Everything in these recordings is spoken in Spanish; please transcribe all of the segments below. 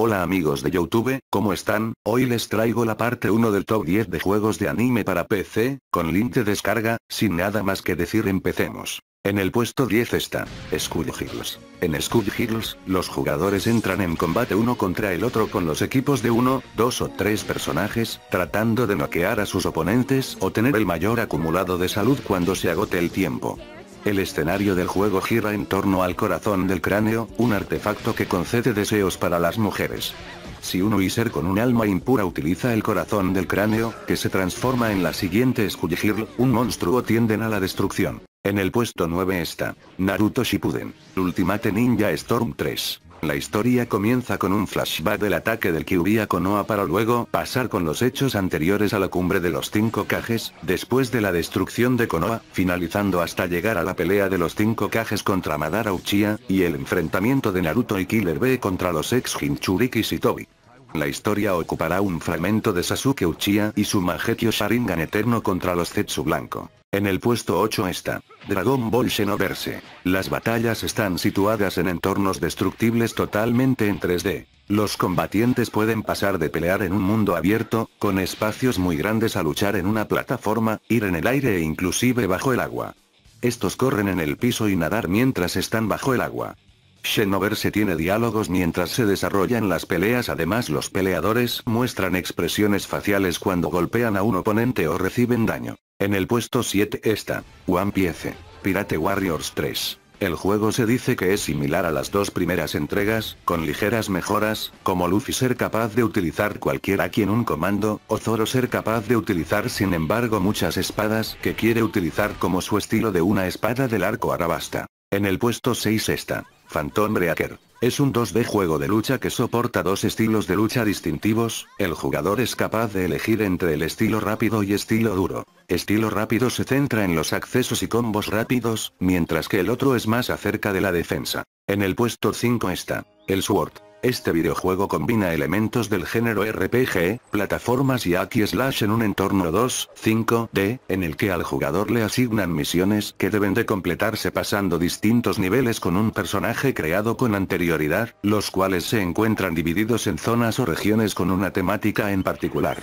Hola amigos de Youtube, ¿cómo están? Hoy les traigo la parte 1 del top 10 de juegos de anime para PC, con link de descarga, sin nada más que decir empecemos. En el puesto 10 está, Skull Hills. En Skull Hills, los jugadores entran en combate uno contra el otro con los equipos de uno, dos o tres personajes, tratando de noquear a sus oponentes o tener el mayor acumulado de salud cuando se agote el tiempo. El escenario del juego gira en torno al corazón del cráneo, un artefacto que concede deseos para las mujeres. Si un ser con un alma impura utiliza el corazón del cráneo, que se transforma en la siguiente Skull un monstruo tienden a la destrucción. En el puesto 9 está Naruto Shippuden, Ultimate Ninja Storm 3. La historia comienza con un flashback del ataque del Kyuubi Konoha para luego pasar con los hechos anteriores a la cumbre de los cinco Kages, después de la destrucción de Konoha, finalizando hasta llegar a la pelea de los cinco cajes contra Madara Uchiha, y el enfrentamiento de Naruto y Killer B contra los ex Hinchurikis y Tobi. La historia ocupará un fragmento de Sasuke Uchiha y su Mangekyo Sharingan eterno contra los Zetsu Blanco. En el puesto 8 está Dragon Ball Xenoverse. Las batallas están situadas en entornos destructibles totalmente en 3D. Los combatientes pueden pasar de pelear en un mundo abierto, con espacios muy grandes a luchar en una plataforma, ir en el aire e inclusive bajo el agua. Estos corren en el piso y nadar mientras están bajo el agua se tiene diálogos mientras se desarrollan las peleas además los peleadores muestran expresiones faciales cuando golpean a un oponente o reciben daño. En el puesto 7 está, One Piece, Pirate Warriors 3. El juego se dice que es similar a las dos primeras entregas, con ligeras mejoras, como Luffy ser capaz de utilizar cualquier quien un comando, o Zoro ser capaz de utilizar sin embargo muchas espadas que quiere utilizar como su estilo de una espada del arco arabasta. En el puesto 6 está, Phantom Breaker. Es un 2D juego de lucha que soporta dos estilos de lucha distintivos, el jugador es capaz de elegir entre el estilo rápido y estilo duro. Estilo rápido se centra en los accesos y combos rápidos, mientras que el otro es más acerca de la defensa. En el puesto 5 está, el Sword. Este videojuego combina elementos del género RPG, plataformas y aquí slash en un entorno 2-5D, en el que al jugador le asignan misiones que deben de completarse pasando distintos niveles con un personaje creado con anterioridad, los cuales se encuentran divididos en zonas o regiones con una temática en particular.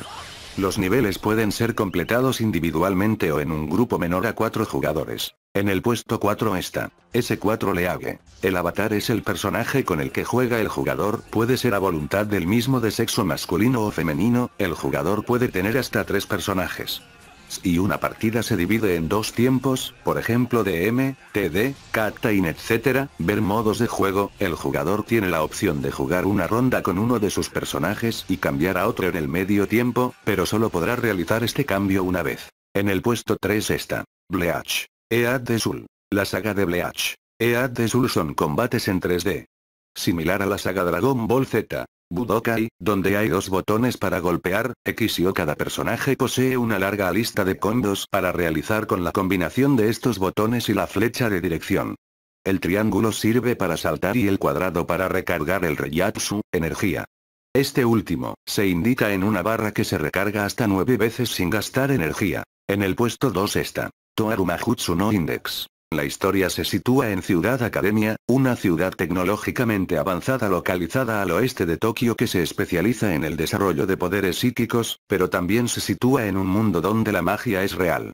Los niveles pueden ser completados individualmente o en un grupo menor a 4 jugadores. En el puesto 4 está S4 League. El avatar es el personaje con el que juega el jugador, puede ser a voluntad del mismo de sexo masculino o femenino, el jugador puede tener hasta 3 personajes y una partida se divide en dos tiempos, por ejemplo DM, TD, Captain etc. Ver modos de juego, el jugador tiene la opción de jugar una ronda con uno de sus personajes y cambiar a otro en el medio tiempo, pero solo podrá realizar este cambio una vez. En el puesto 3 está Bleach. Ead de Zul, La saga de Bleach. Ead de Zul son combates en 3D similar a la saga Dragon Ball Z. Budokai, donde hay dos botones para golpear, X y O. Cada personaje posee una larga lista de combos para realizar con la combinación de estos botones y la flecha de dirección. El triángulo sirve para saltar y el cuadrado para recargar el Reyatsu, energía. Este último, se indica en una barra que se recarga hasta nueve veces sin gastar energía. En el puesto 2 está, Toaru no Index. La historia se sitúa en Ciudad Academia, una ciudad tecnológicamente avanzada localizada al oeste de Tokio que se especializa en el desarrollo de poderes psíquicos, pero también se sitúa en un mundo donde la magia es real.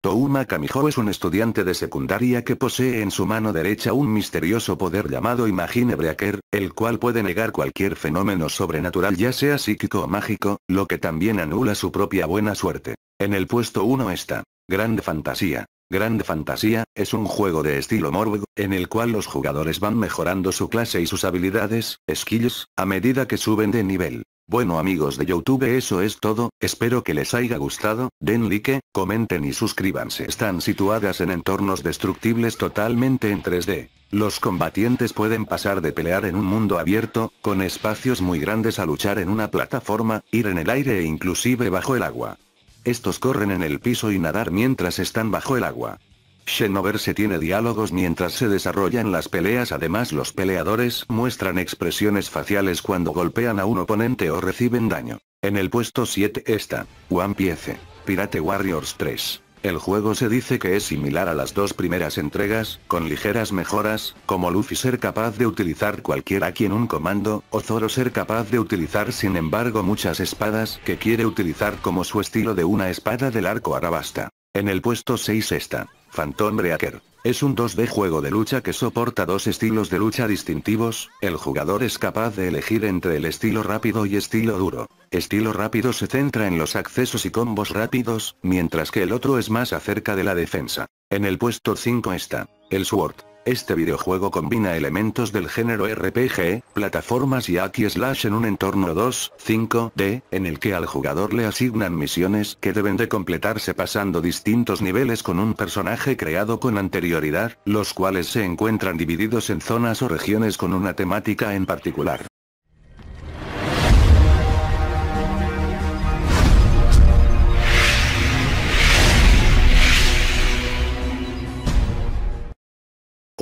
Touma Kamijo es un estudiante de secundaria que posee en su mano derecha un misterioso poder llamado Imagine Breaker, el cual puede negar cualquier fenómeno sobrenatural ya sea psíquico o mágico, lo que también anula su propia buena suerte. En el puesto 1 está. Grande fantasía grande Fantasía, es un juego de estilo Morbo, en el cual los jugadores van mejorando su clase y sus habilidades, skills, a medida que suben de nivel. Bueno amigos de Youtube eso es todo, espero que les haya gustado, den like, comenten y suscríbanse. Están situadas en entornos destructibles totalmente en 3D. Los combatientes pueden pasar de pelear en un mundo abierto, con espacios muy grandes a luchar en una plataforma, ir en el aire e inclusive bajo el agua. Estos corren en el piso y nadar mientras están bajo el agua. se tiene diálogos mientras se desarrollan las peleas además los peleadores muestran expresiones faciales cuando golpean a un oponente o reciben daño. En el puesto 7 está, One Piece, Pirate Warriors 3. El juego se dice que es similar a las dos primeras entregas, con ligeras mejoras, como Luffy ser capaz de utilizar cualquier aquí un comando, o Zoro ser capaz de utilizar sin embargo muchas espadas que quiere utilizar como su estilo de una espada del arco arabasta. En el puesto 6 está. Phantom Breaker. Es un 2D juego de lucha que soporta dos estilos de lucha distintivos, el jugador es capaz de elegir entre el estilo rápido y estilo duro. Estilo rápido se centra en los accesos y combos rápidos, mientras que el otro es más acerca de la defensa. En el puesto 5 está, el Sword. Este videojuego combina elementos del género RPG, plataformas y hack slash en un entorno 2, 5D, en el que al jugador le asignan misiones que deben de completarse pasando distintos niveles con un personaje creado con anterioridad, los cuales se encuentran divididos en zonas o regiones con una temática en particular.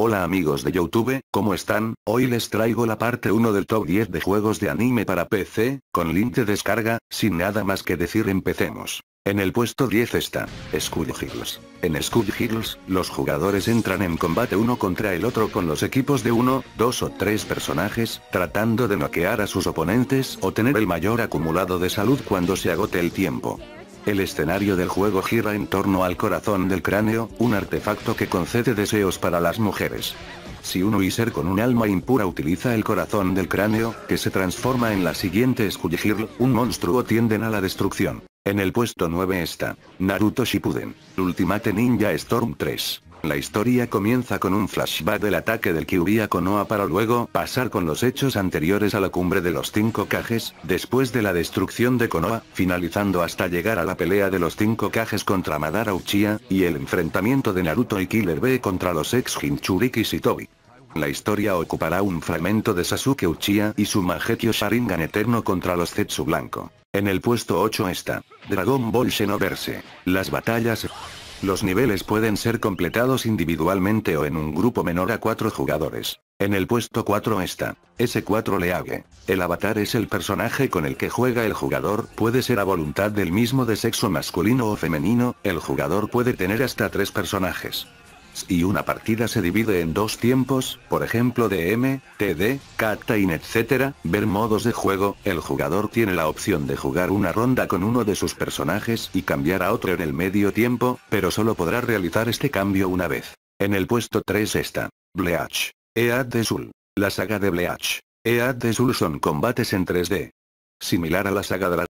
Hola amigos de Youtube, ¿cómo están? Hoy les traigo la parte 1 del top 10 de juegos de anime para PC, con link de descarga, sin nada más que decir empecemos. En el puesto 10 está, Skull Hills. En Skull Hills, los jugadores entran en combate uno contra el otro con los equipos de uno, dos o tres personajes, tratando de noquear a sus oponentes o tener el mayor acumulado de salud cuando se agote el tiempo. El escenario del juego gira en torno al corazón del cráneo, un artefacto que concede deseos para las mujeres. Si un Wiser con un alma impura utiliza el corazón del cráneo, que se transforma en la siguiente Skull un monstruo tienden a la destrucción. En el puesto 9 está Naruto Shippuden, Ultimate Ninja Storm 3. La historia comienza con un flashback del ataque del Kyuubi a Konoha para luego pasar con los hechos anteriores a la cumbre de los cinco cajes, después de la destrucción de Konoha, finalizando hasta llegar a la pelea de los cinco cajes contra Madara Uchiha, y el enfrentamiento de Naruto y Killer B contra los ex Hinchurikis y Tobi. La historia ocupará un fragmento de Sasuke Uchiha y su Majekio Sharingan eterno contra los Zetsu Blanco. En el puesto 8 está Dragon Ball Xenoverse. Las batallas los niveles pueden ser completados individualmente o en un grupo menor a 4 jugadores. En el puesto 4 está S4 League. El avatar es el personaje con el que juega el jugador, puede ser a voluntad del mismo de sexo masculino o femenino, el jugador puede tener hasta 3 personajes y una partida se divide en dos tiempos, por ejemplo DM, TD, Captain etc. Ver modos de juego, el jugador tiene la opción de jugar una ronda con uno de sus personajes y cambiar a otro en el medio tiempo, pero solo podrá realizar este cambio una vez. En el puesto 3 está Bleach. Ead de Zul. La saga de Bleach. Ead de Zul son combates en 3D. Similar a la saga de la